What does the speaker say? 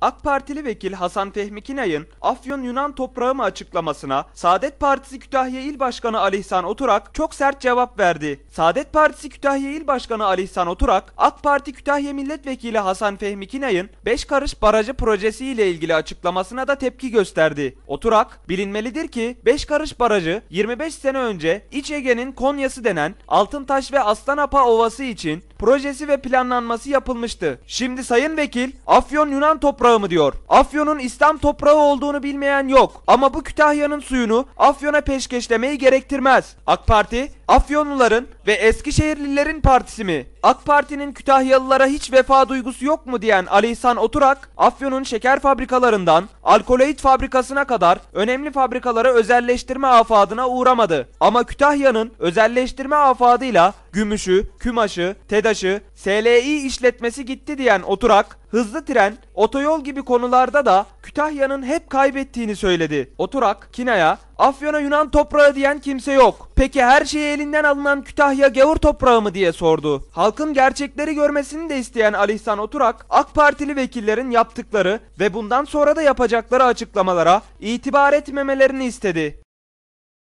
AK Partili vekil Hasan Fehmi Kinay'ın Afyon Yunan toprağı mı açıklamasına Saadet Partisi Kütahya İl Başkanı Ali İhsan Oturak çok sert cevap verdi. Saadet Partisi Kütahya İl Başkanı Ali İhsan Oturak, AK Parti Kütahya Milletvekili Hasan Fehmi Kinay'ın 5 karış barajı projesi ile ilgili açıklamasına da tepki gösterdi. Oturak, bilinmelidir ki 5 karış barajı 25 sene önce İç Ege'nin Konya'sı denen Altıntaş ve Aslanapa Ovası için projesi ve planlanması yapılmıştı. Şimdi sayın vekil Afyon Yunan toprağı mı diyor. Afyon'un İslam toprağı olduğunu bilmeyen yok. Ama bu Kütahya'nın suyunu Afyon'a peşkeşlemeyi gerektirmez. AK Parti Afyonluların ve Eskişehirlilerin partisi mi? AK Parti'nin Kütahyalılara hiç vefa duygusu yok mu diyen Ali İhsan Oturak, Afyon'un şeker fabrikalarından alkoloid fabrikasına kadar önemli fabrikalara özelleştirme afadına uğramadı. Ama Kütahya'nın özelleştirme afadıyla Gümüşü, Kümaşı, TEDAŞ'ı, SLI işletmesi gitti diyen Oturak, hızlı tren, otoyol gibi konularda da Kütahya'nın hep kaybettiğini söyledi. Oturak, Kina'ya, Afyon'a Yunan toprağı diyen kimse yok. Peki her şeyi elinden alınan Kütahya gavur toprağı mı diye sordu. Halkın gerçekleri görmesini de isteyen Ali Oturak, AK Partili vekillerin yaptıkları ve bundan sonra da yapacakları açıklamalara itibar etmemelerini istedi.